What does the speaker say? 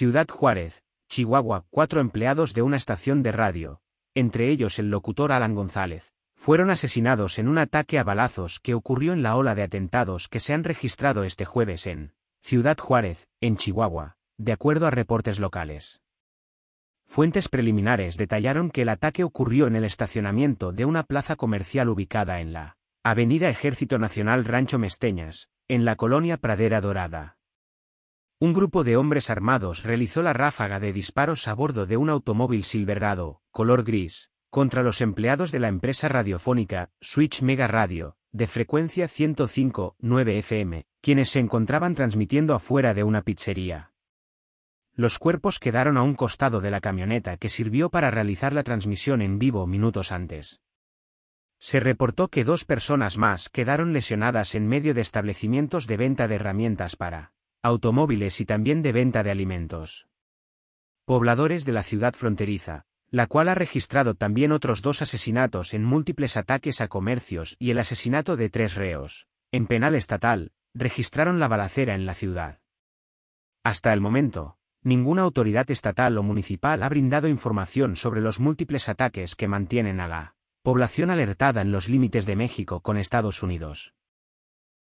Ciudad Juárez, Chihuahua, cuatro empleados de una estación de radio, entre ellos el locutor Alan González, fueron asesinados en un ataque a balazos que ocurrió en la ola de atentados que se han registrado este jueves en Ciudad Juárez, en Chihuahua, de acuerdo a reportes locales. Fuentes preliminares detallaron que el ataque ocurrió en el estacionamiento de una plaza comercial ubicada en la Avenida Ejército Nacional Rancho Mesteñas, en la colonia Pradera Dorada. Un grupo de hombres armados realizó la ráfaga de disparos a bordo de un automóvil silverado, color gris, contra los empleados de la empresa radiofónica Switch Mega Radio, de frecuencia 105.9 FM, quienes se encontraban transmitiendo afuera de una pizzería. Los cuerpos quedaron a un costado de la camioneta que sirvió para realizar la transmisión en vivo minutos antes. Se reportó que dos personas más quedaron lesionadas en medio de establecimientos de venta de herramientas para automóviles y también de venta de alimentos. Pobladores de la ciudad fronteriza, la cual ha registrado también otros dos asesinatos en múltiples ataques a comercios y el asesinato de tres reos, en penal estatal, registraron la balacera en la ciudad. Hasta el momento, ninguna autoridad estatal o municipal ha brindado información sobre los múltiples ataques que mantienen a la población alertada en los límites de México con Estados Unidos.